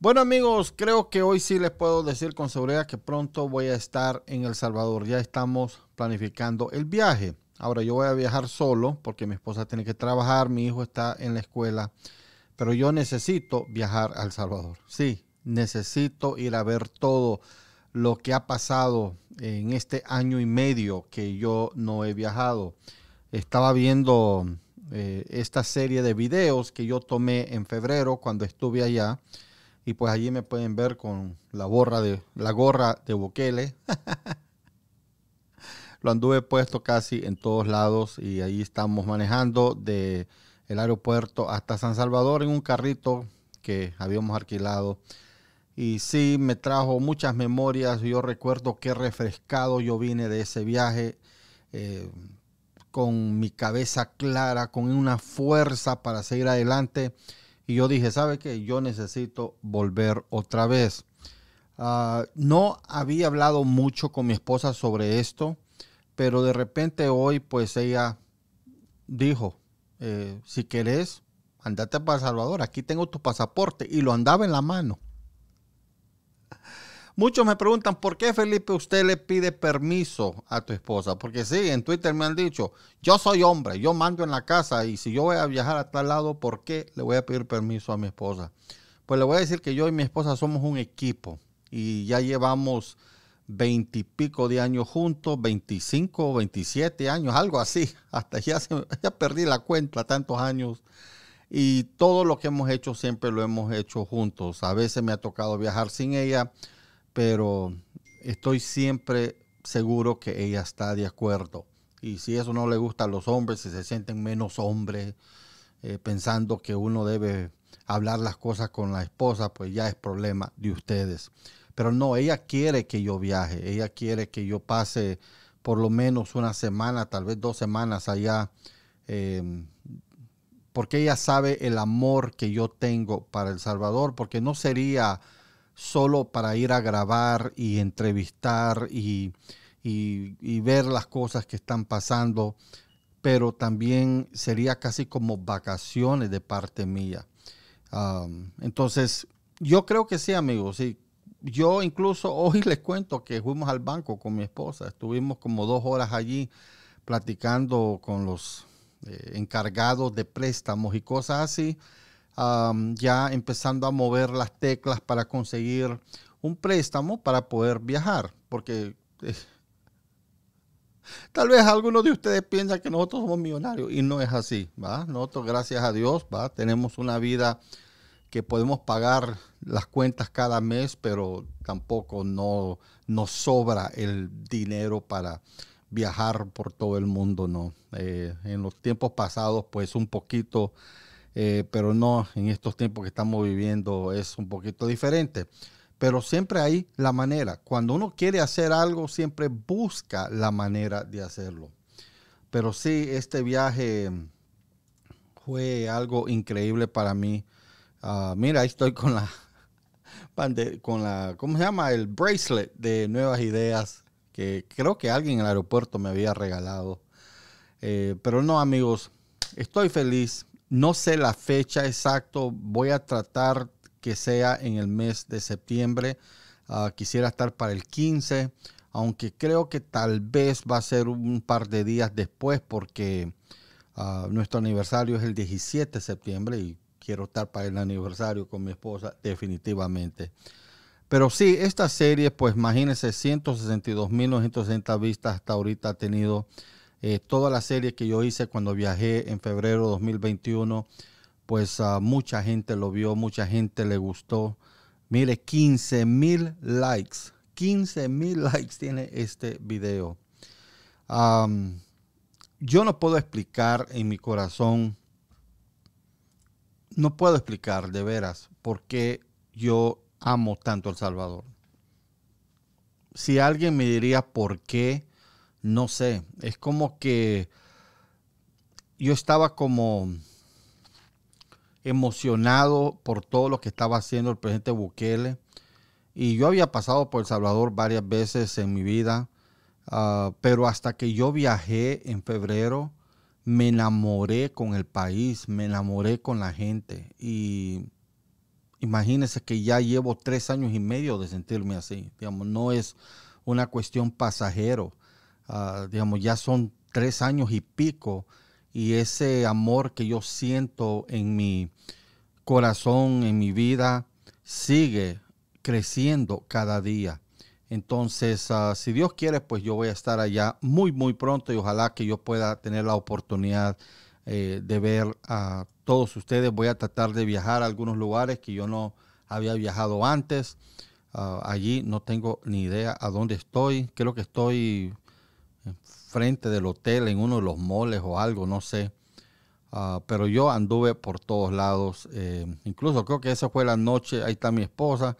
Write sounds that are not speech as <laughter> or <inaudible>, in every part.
Bueno amigos, creo que hoy sí les puedo decir con seguridad que pronto voy a estar en El Salvador. Ya estamos planificando el viaje. Ahora yo voy a viajar solo porque mi esposa tiene que trabajar, mi hijo está en la escuela, pero yo necesito viajar a El Salvador. Sí, necesito ir a ver todo lo que ha pasado en este año y medio que yo no he viajado. Estaba viendo eh, esta serie de videos que yo tomé en febrero cuando estuve allá y pues allí me pueden ver con la, de, la gorra de bokele. <laughs> Lo anduve puesto casi en todos lados y ahí estamos manejando de el aeropuerto hasta San Salvador en un carrito que habíamos alquilado. Y sí, me trajo muchas memorias. Yo recuerdo que refrescado yo vine de ese viaje. Eh, con mi cabeza clara, con una fuerza para seguir adelante. Y yo dije, ¿sabe qué? Yo necesito volver otra vez. Ah, no había hablado mucho con mi esposa sobre esto, pero de repente hoy pues ella dijo, eh, si querés, andate para Salvador, aquí tengo tu pasaporte y lo andaba en la mano. Muchos me preguntan, ¿por qué Felipe usted le pide permiso a tu esposa? Porque sí, en Twitter me han dicho, yo soy hombre, yo mando en la casa y si yo voy a viajar a tal lado, ¿por qué le voy a pedir permiso a mi esposa? Pues le voy a decir que yo y mi esposa somos un equipo y ya llevamos veintipico de años juntos, 25 o 27 años, algo así. <laughs> Hasta ya, ya perdí la cuenta, tantos años. Y todo lo que hemos hecho siempre lo hemos hecho juntos. A veces me ha tocado viajar sin ella, pero estoy siempre seguro que ella está de acuerdo. Y si eso no le gusta a los hombres, si se sienten menos hombres, eh, pensando que uno debe hablar las cosas con la esposa, pues ya es problema de ustedes. Pero no, ella quiere que yo viaje, ella quiere que yo pase por lo menos una semana, tal vez dos semanas allá, em, porque ella sabe el amor que yo tengo para El Salvador, porque no sería solo para ir a grabar y entrevistar y, ver las cosas que están pasando, pero también sería casi como vacaciones de parte mía. entonces, yo creo que sí, amigos. Yo incluso <laughs> hoy les cuento que fuimos al banco con mi esposa. Estuvimos como dos horas allí platicando con los eh, encargados de préstamos y cosas así ya empezando a mover las teclas para conseguir un préstamo para poder viajar, porque eh, tal vez algunos de ustedes piensan que nosotros somos millonarios y no es así, Nosotros, gracias a Dios, Tenemos una vida que podemos pagar las cuentas cada mes, pero tampoco no nos sobra el dinero para viajar por todo el mundo, ¿no? Eh, en los tiempos pasados, pues un poquito eh, pero no, en estos tiempos que estamos viviendo es un poquito diferente. Pero siempre hay la manera. Cuando uno quiere hacer algo, siempre busca la manera de hacerlo. Pero sí, este viaje fue algo increíble para mí. Ah, mira, ahí estoy con la, <laughs> con la, ¿cómo se llama? El bracelet de nuevas ideas que creo que alguien en el aeropuerto me había regalado. Eh, pero no, amigos, estoy feliz no sé la fecha exacta, voy a tratar que sea en el mes de septiembre. Ah, quisiera estar para el 15, aunque creo que tal vez va a ser un par de días después porque ah, nuestro aniversario es el 17 de septiembre y quiero estar para el aniversario con mi esposa definitivamente. Pero sí, esta serie, pues imagínense, 162.960 vistas hasta ahorita ha tenido eh, toda la serie que yo hice cuando viajé en febrero de 2021, pues ah, mucha gente lo vio, mucha gente le gustó. Mire, 15 mil likes. 15 mil likes tiene este video. yo no puedo explicar en mi corazón, no puedo explicar de veras por qué yo amo tanto El Salvador. Si alguien me diría por qué, no sé, es como que yo estaba como emocionado por todo lo que estaba haciendo el presidente Bukele. Y yo había pasado por El Salvador varias veces en mi vida, ah, pero hasta que yo viajé en febrero, me enamoré con el país, me enamoré con la gente. Y imagínense que ya llevo tres años y medio de sentirme así. Digamos, no es una cuestión pasajero. Ah, digamos, ya son tres años y pico, y ese amor que yo siento en mi corazón, en mi vida, sigue creciendo cada día. Entonces, ah, si Dios quiere, pues yo voy a estar allá muy, muy pronto y ojalá que yo pueda tener la oportunidad eh, de ver a todos ustedes. Voy a tratar de viajar a algunos lugares que yo no había viajado antes. Ah, allí no tengo ni idea a dónde estoy. Creo que estoy frente del hotel, en uno de los moles o algo, no sé. Ah, pero yo anduve por todos lados. Eh, incluso creo que esa fue la noche, ahí está mi esposa.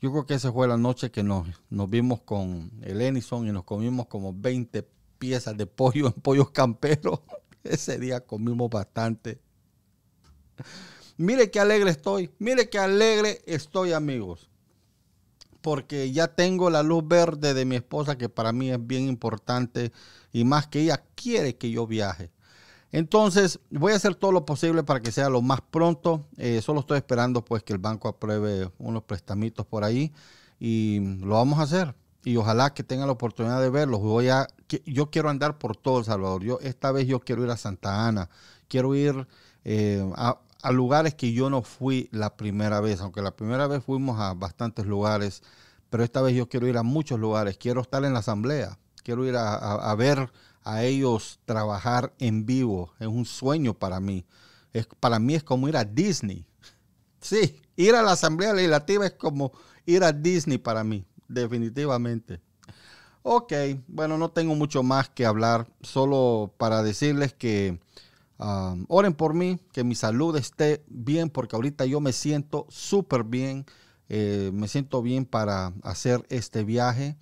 Yo creo que esa fue la noche que nos, nos vimos con el Enison y nos comimos como 20 piezas de pollo en pollos camperos. <laughs> Ese día comimos bastante. Mire qué alegre estoy, mire qué alegre estoy amigos porque ya tengo la luz verde de mi esposa, que para mí es bien importante y más que ella quiere que yo viaje. Entonces, voy a hacer todo lo posible para que sea lo más pronto. Eh, solo estoy esperando pues que el banco apruebe unos prestamitos por ahí y lo vamos a hacer. Y ojalá que tengan la oportunidad de verlos. Voy a, yo quiero andar por todo El Salvador. Yo, esta vez yo quiero ir a Santa Ana. Quiero ir eh, a, a lugares que yo no fui la primera vez, aunque la primera vez fuimos a bastantes lugares, pero esta vez yo quiero ir a muchos lugares, quiero estar en la asamblea, quiero ir a, ver a ellos trabajar en vivo, es un sueño para mí, es, para mí es como ir a Disney, sí, ir a la asamblea legislativa es como ir a Disney para mí, definitivamente. Ok, bueno, no tengo mucho más que hablar, solo para decirles que oren por mí, que mi salud esté bien, porque ahorita yo me siento súper bien. Eh, me siento bien para hacer este viaje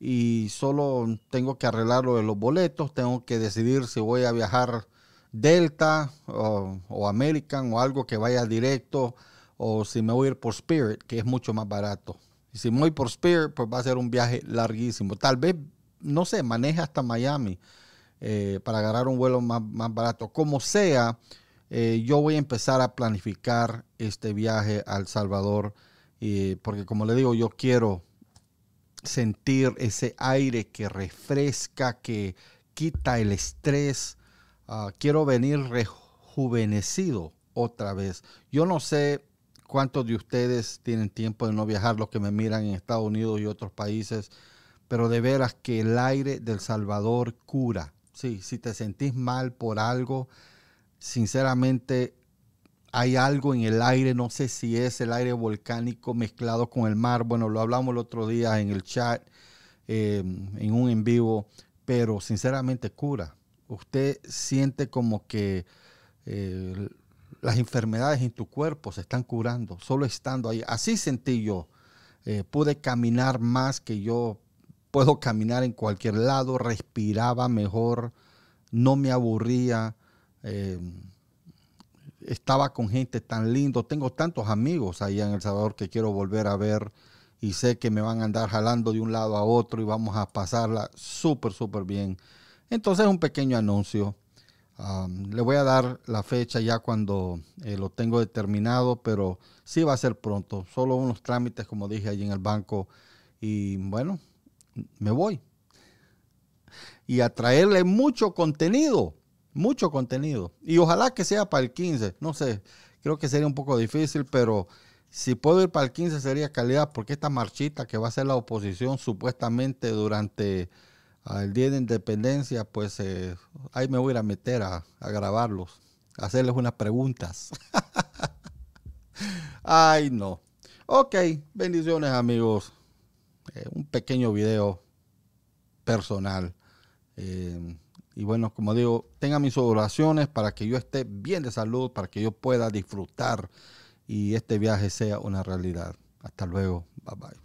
y solo tengo que arreglar lo de los boletos, tengo que decidir si voy a viajar Delta o, American o algo que vaya directo o si me voy a ir por Spirit, que es mucho más barato. Y si me voy por Spirit, pues va a ser un viaje larguísimo. Tal vez, no sé, maneje hasta Miami eh, para agarrar un vuelo más, barato. Como sea, eh, yo voy a empezar a planificar este viaje al Salvador, porque como le digo, yo quiero sentir ese aire que refresca, que quita el estrés. Ah, quiero venir rejuvenecido otra vez. Yo no sé cuántos de ustedes tienen tiempo de no viajar, los que me miran en Estados Unidos y otros países, pero de veras que el aire del Salvador cura. Sí, si te sentís mal por algo, sinceramente hay algo en el aire, no sé si es el aire volcánico mezclado con el mar. Bueno, lo hablamos el otro día en el chat, em, en un en vivo, pero sinceramente cura. Usted siente como que eh, las enfermedades en tu cuerpo se están curando, solo estando ahí. Así sentí yo. Eh, pude caminar más que yo puedo caminar en cualquier lado, respiraba mejor, no me aburría, eh, estaba con gente tan lindo, tengo tantos amigos allá en El Salvador que quiero volver a ver y sé que me van a andar jalando de un lado a otro y vamos a pasarla súper, súper bien. Entonces un pequeño anuncio. le voy a dar la fecha ya cuando eh, lo tengo determinado, pero sí va a ser pronto. Solo unos trámites, como dije allí en el banco. Y bueno, me voy. Y a traerle mucho contenido, mucho contenido. Y ojalá que sea para el 15, no sé, creo que sería un poco difícil, pero si puedo ir para el 15 sería calidad, porque esta marchita que va a hacer la oposición supuestamente durante ah, el Día de Independencia, pues eh, ahí me voy a a meter a, a grabarlos, a hacerles unas preguntas. <laughs> Ay, no. Ok, bendiciones amigos. Eh, un pequeño video personal. Eh, y bueno, como digo, tengan mis oraciones para que yo esté bien de salud, para que yo pueda disfrutar y este viaje sea una realidad. Hasta luego. Bye bye.